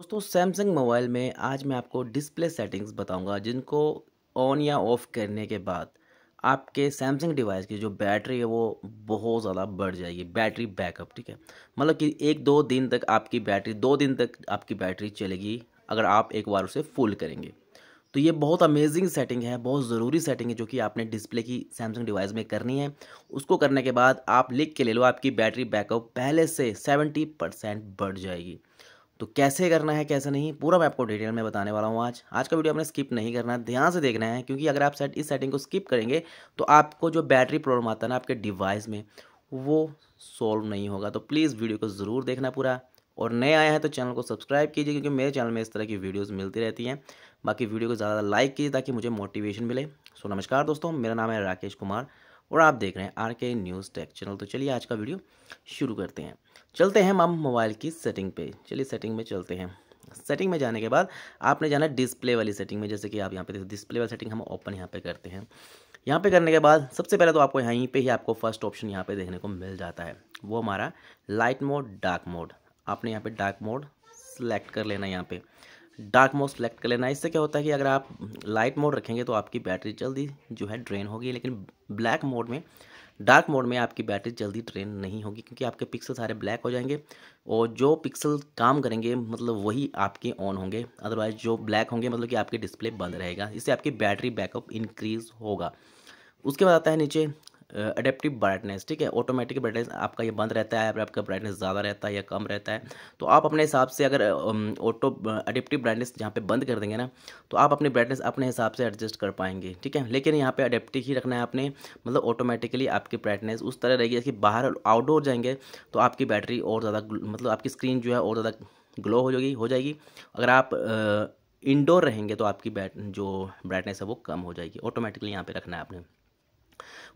दोस्तों Samsung mobile में आज मैं आपको डिस्प्ले सेटिंग्स बताऊंगा जिनको ऑन या ऑफ़ करने के बाद आपके सैमसंग डिवाइस की जो बैटरी है वो बहुत ज़्यादा बढ़ जाएगी बैटरी बैकअप ठीक है मतलब कि एक दो दिन तक आपकी बैटरी दो दिन तक आपकी बैटरी चलेगी अगर आप एक बार उसे फुल करेंगे तो ये बहुत अमेजिंग सेटिंग है बहुत ज़रूरी सेटिंग है जो कि आपने डिस्प्ले की सैमसंग डिवाइस में करनी है उसको करने के बाद आप लिख के ले लो आपकी बैटरी बैकअप पहले से सेवेंटी परसेंट बढ़ जाएगी तो कैसे करना है कैसे नहीं पूरा मैं आपको डिटेल में बताने वाला हूँ आज आज का वीडियो आपने स्किप नहीं करना है ध्यान से देखना है क्योंकि अगर आप सेट इस सेटिंग को स्किप करेंगे तो आपको जो बैटरी प्रॉब्लम आता है ना आपके डिवाइस में वो सॉल्व नहीं होगा तो प्लीज़ वीडियो को ज़रूर देखना पूरा और नए आए हैं तो चैनल को सब्सक्राइब कीजिए क्योंकि मेरे चैनल में इस तरह की वीडियोस मिलती रहती हैं बाकी वीडियो को ज़्यादा लाइक कीजिए ताकि मुझे मोटिवेशन मिले सो नमस्कार दोस्तों मेरा नाम है राकेश कुमार और आप देख रहे हैं आर के न्यूज़ टेक चैनल तो चलिए आज का वीडियो शुरू करते हैं चलते हैं हम मोबाइल की सेटिंग पे चलिए सेटिंग में चलते हैं सेटिंग में जाने के बाद आपने जाना डिस्प्ले वाली सेटिंग में जैसे कि आप यहाँ पे डिस्प्ले वाली सेटिंग हम ओपन यहाँ पे करते हैं यहाँ पे करने के बाद सबसे पहले तो आपको यहीं पे ही आपको फर्स्ट ऑप्शन यहाँ पे देखने को मिल जाता है वो हमारा लाइट मोड डार्क मोड आपने यहाँ पे डार्क मोड सेलेक्ट कर लेना यहाँ पे डार्क मोड सेलेक्ट कर लेना इससे क्या होता है कि अगर आप लाइट मोड रखेंगे तो आपकी बैटरी जल्दी जो है ड्रेन होगी लेकिन ब्लैक मोड में डार्क मोड में आपकी बैटरी जल्दी ड्रेन नहीं होगी क्योंकि आपके पिक्सल सारे ब्लैक हो जाएंगे और जो पिक्सल काम करेंगे मतलब वही आपके ऑन होंगे अदरवाइज जो ब्लैक होंगे मतलब कि आपके डिस्प्ले बंद रहेगा इससे आपकी बैटरी बैकअप इंक्रीज़ होगा उसके बाद आता है नीचे अडेप्टिव ब्राइटनेस ठीक है ऑटोमेटिक ब्राइटनेस आपका ये बंद रहता है आपका ब्राइटनेस ज़्यादा रहता है या कम रहता है तो आप अपने हिसाब से अगर ऑटो अडेप्टिव ब्राइटनेस जहाँ पे बंद कर देंगे ना तो आप अपनी ब्राइटनेस अपने हिसाब से एडजस्ट कर पाएंगे ठीक है लेकिन यहाँ पर अडेप्टिव ही रखना है आपने मतलब ऑटोमेटिकली आपकी ब्राइटनेस उस तरह रहेगी कि बाहर आउटडोर जाएंगे तो आपकी बैटरी और ज़्यादा मतलब आपकी स्क्रीन जो है और ज़्यादा ग्लो हो जाएगी हो जाएगी अगर आप इंडोर रहेंगे तो आपकी बैट जो ब्राइटनेस है वो कम हो जाएगी ऑटोमेटिकली यहाँ पे रखना है आपने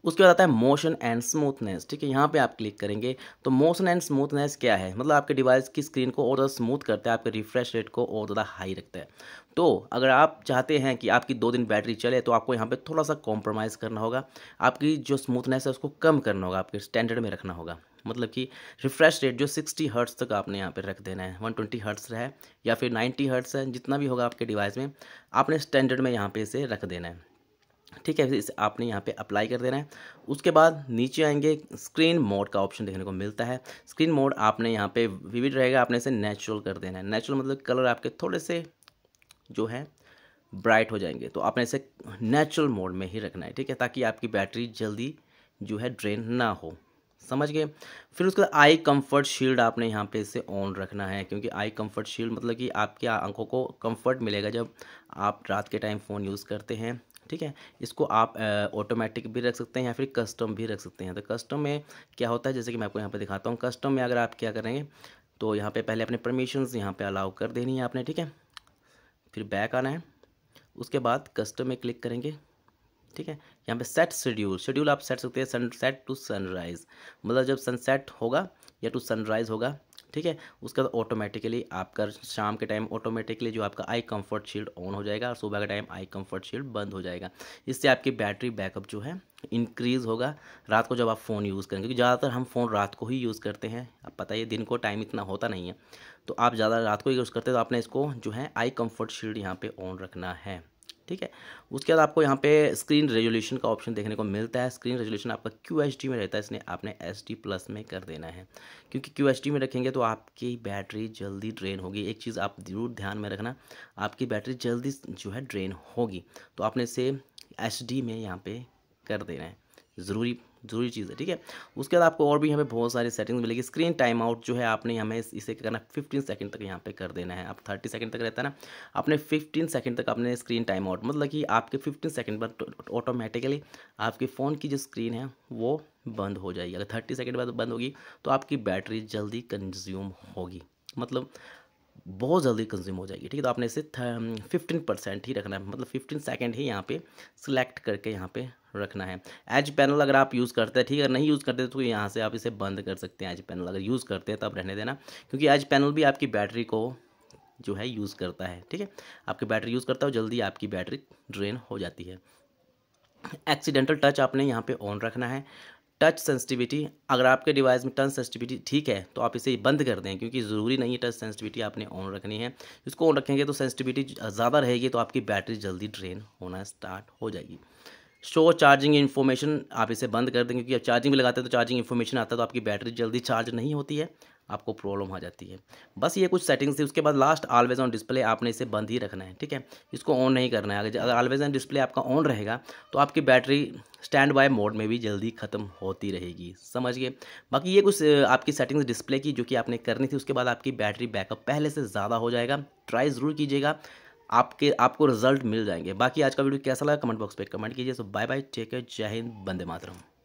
उसके बाद आता है मोशन एंड स्मूथनेस ठीक है यहाँ पे आप क्लिक करेंगे तो मोशन एंड स्मूथनेस क्या है मतलब आपके डिवाइस की स्क्रीन को और ज़्यादा स्मूथ करता है आपके रिफ्रेश रेट को और ज़्यादा हाई रखता है तो अगर आप चाहते हैं कि आपकी दो दिन बैटरी चले तो आपको यहाँ पे थोड़ा सा कॉम्प्रोमाइज़ करना होगा आपकी जो स्मूथनेस है उसको कम करना होगा आपके स्टैंडर्ड में रखना होगा मतलब कि रिफ्रेश रेट जो 60 हर्ट्स तक आपने यहाँ पे रख देना है 120 हर्ट्स है या फिर 90 हर्ट्स है जितना भी होगा आपके डिवाइस में आपने स्टैंडर्ड में यहाँ पे इसे रख देना है ठीक है इसे आपने यहाँ पे अप्लाई कर देना है उसके बाद नीचे आएंगे स्क्रीन मोड का ऑप्शन देखने को मिलता है स्क्रीन मोड आपने यहाँ पे विविड रहेगा आपने इसे नेचुरल कर देना है नेचुरल मतलब कलर आपके थोड़े से जो है ब्राइट हो जाएंगे तो आपने इसे नेचुरल मोड में ही रखना है ठीक है ताकि आपकी बैटरी जल्दी जो है ड्रेन ना हो समझ गए फिर उसके बाद आई कंफर्ट शील्ड आपने यहाँ पे इसे ऑन रखना है क्योंकि आई कंफर्ट शील्ड मतलब कि आपके आंखों को कंफर्ट मिलेगा जब आप रात के टाइम फ़ोन यूज़ करते हैं ठीक है इसको आप ऑटोमेटिक भी रख सकते हैं या फिर कस्टम भी रख सकते हैं तो कस्टम में क्या होता है जैसे कि मैं आपको यहाँ पर दिखाता हूँ कस्टम में अगर आप क्या करेंगे तो यहाँ पर पहले अपने परमिशन यहाँ पर अलाउ कर देनी है आपने ठीक है फिर बैक आना है उसके बाद कस्टम में क्लिक करेंगे ठीक है यहाँ पे सेट शेड्यूल शेड्यूल आप सेट सकते हैं सनसेट टू सनराइज़ मतलब जब सनसेट होगा या टू सनराइज़ होगा ठीक है उसके बाद ऑटोमेटिकली आपका शाम के टाइम ऑटोमेटिकली जो आपका आई कंफर्ट शील्ड ऑन हो जाएगा और सुबह के टाइम आई कंफर्ट शील्ड बंद हो जाएगा इससे आपकी बैटरी बैकअप जो है इंक्रीज़ होगा रात को जब आप फ़ोन यूज़ करेंगे क्योंकि ज़्यादातर हम फ़ोन रात को ही यूज़ करते हैं आप पता ही दिन को टाइम इतना होता नहीं है तो आप ज़्यादा रात को यूज़ करते हैं तो आपने इसको जो है आई कम्फर्ट शील्ड यहाँ पर ऑन रखना है ठीक है उसके बाद आपको यहाँ पे स्क्रीन रेजोल्यूशन का ऑप्शन देखने को मिलता है स्क्रीन रेजोल्यूशन आपका क्यू एच डी में रहता है इसने आपने एच डी प्लस में कर देना है क्योंकि क्यू एच डी में रखेंगे तो आपकी बैटरी जल्दी ड्रेन होगी एक चीज़ आप ज़रूर ध्यान में रखना आपकी बैटरी जल्दी जो है ड्रेन होगी तो आपने इसे एच डी में यहाँ पर कर देना है ज़रूरी ज़रूरी चीज़ है ठीक है उसके बाद आपको और भी हमें बहुत सारी सेटिंग्स मिलेगी स्क्रीन टाइम आउट जो है आपने हमें इसे क्या करना फिफ्टीन सेकंड तक यहाँ पे कर देना है आप थर्टी सेकंड तक रहता है ना आपने फिफ्टीन सेकंड तक अपने स्क्रीन टाइम आउट मतलब कि आपके फिफ्टीन सेकंड बाद ऑटोमेटिकली तो, तो, आपके फ़ोन की जो स्क्रीन है वो बंद हो जाएगी अगर थर्टी सेकेंड बाद बंद होगी तो आपकी बैटरी जल्दी कंज्यूम होगी मतलब बहुत जल्दी कंज्यूम हो जाएगी ठीक है तो आपने इसे फिफ्टीन परसेंट ही रखना है मतलब फिफ्टीन सेकेंड ही यहाँ पे सिलेक्ट करके यहाँ पे रखना है एज पैनल अगर आप यूज़ करते हैं ठीक है अगर नहीं यूज़ करते तो यहाँ से आप इसे बंद कर सकते हैं एज पैनल अगर यूज़ करते हैं तब तो रहने देना क्योंकि एज पैनल भी आपकी बैटरी को जो है यूज़ करता है ठीक है आपकी बैटरी यूज़ करता है जल्दी आपकी बैटरी ड्रेन हो जाती है एक्सीडेंटल टच आपने यहाँ पे ऑन रखना है टच सेंसिटिविटी अगर आपके डिवाइस में टच सेंसिटिविटी ठीक है तो आप इसे बंद कर दें क्योंकि ज़रूरी नहीं है टच सेंसिटिविटी आपने ऑन रखनी है इसको ऑन रखेंगे तो सेंसिटिविटी ज़्यादा रहेगी तो आपकी बैटरी जल्दी ड्रेन होना स्टार्ट हो जाएगी शो चार्जिंग इन्फॉर्मेशन आप इसे बंद कर दें क्योंकि आप चार्जिंग भी लगाते हैं तो चार्जिंग इन्फॉर्मेशन आता है तो आपकी बैटरी जल्दी चार्ज नहीं होती है आपको प्रॉब्लम आ जाती है बस ये कुछ सेटिंग्स थी उसके बाद लास्ट ऑलवेज ऑन डिस्प्ले आपने इसे बंद ही रखना है ठीक है इसको ऑन नहीं करना है अगर ऑलवेज ऑन डिस्प्ले आपका ऑन रहेगा तो आपकी बैटरी स्टैंड बाय मोड में भी जल्दी ख़त्म होती रहेगी समझिए बाकी ये कुछ आपकी सेटिंग्स डिस्प्ले की जो कि आपने करनी थी उसके बाद आपकी बैटरी बैकअप पहले से ज़्यादा हो जाएगा ट्राई ज़रूर कीजिएगा आपके आपको रिजल्ट मिल जाएंगे बाकी आज का वीडियो कैसा लगा कमेंट बॉक्स पे कमेंट कीजिए so bye bye take care जय हिंद बंदे मातरम